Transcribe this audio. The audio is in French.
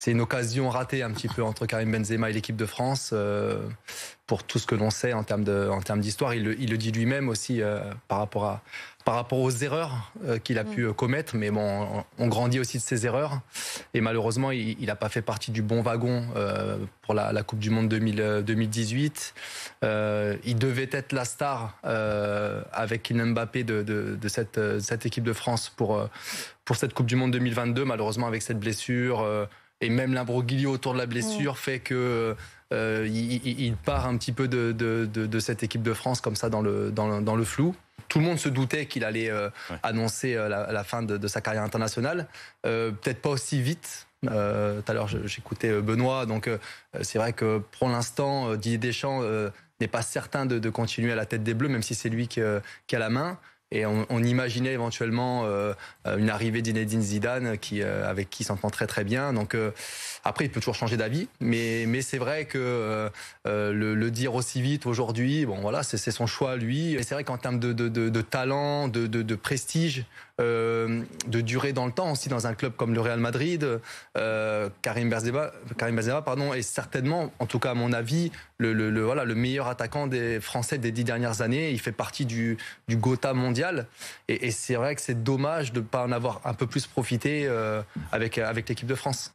c'est une occasion ratée un petit peu entre Karim Benzema et l'équipe de France euh, pour tout ce que l'on sait en termes de, en termes d'histoire. Il, le dit lui-même aussi euh, par rapport à, par rapport aux erreurs euh, qu'il a mm. pu commettre. Mais bon, on, grandit aussi de ses erreurs et malheureusement, il n'a pas fait partie du bon wagon pour la, Coupe du Monde 2018. il devait être la star avec Kylian Mbappé de, de, de cette, cette, équipe de France pour pour cette Coupe du Monde 2022. Malheureusement, avec cette blessure et même l'imbroglio autour de la blessure fait que euh, il, il, part un petit peu de, de, de, de, cette équipe de France comme ça dans le, dans le, dans le flou. Tout le monde se doutait qu'il allait euh, annoncer euh, la, la fin de, sa carrière internationale. Euh, Peut-être pas aussi vite. Euh, tout à l'heure, j'écoutais Benoît. Donc, c'est vrai que pour l'instant, Didier Deschamps n'est pas certain de, continuer à la tête des Bleus, même si c'est lui qui, qui a la main. Et on, imaginait éventuellement euh, une arrivée d'Inedine Zidane, qui, euh, avec qui s'entend très très bien. Donc euh, après, il peut toujours changer d'avis, mais, mais c'est vrai que le, dire aussi vite aujourd'hui, bon voilà, c'est son choix lui. Et c'est vrai qu'en termes de, de, de, de talent, de, prestige, euh, de durer dans le temps aussi dans un club comme le Real Madrid. Euh, Karim Benzema, Karim Benzema, pardon, est certainement, en tout cas à mon avis, le, voilà, le meilleur attaquant des Français des dix dernières années. Il fait partie du, du Gotha mondial. Et, et c'est vrai que c'est dommage de ne pas en avoir un peu plus profité euh, avec, avec l'équipe de France.